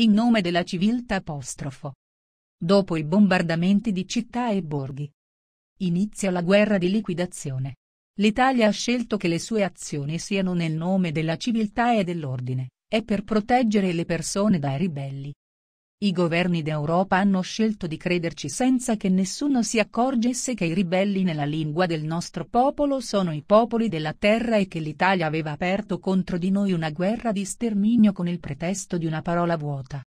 in nome della civiltà apostrofo. Dopo i bombardamenti di città e borghi. Inizia la guerra di liquidazione. L'Italia ha scelto che le sue azioni siano nel nome della civiltà e dell'ordine, e per proteggere le persone dai ribelli. I governi d'Europa hanno scelto di crederci senza che nessuno si accorgesse che i ribelli nella lingua del nostro popolo sono i popoli della terra e che l'Italia aveva aperto contro di noi una guerra di sterminio con il pretesto di una parola vuota.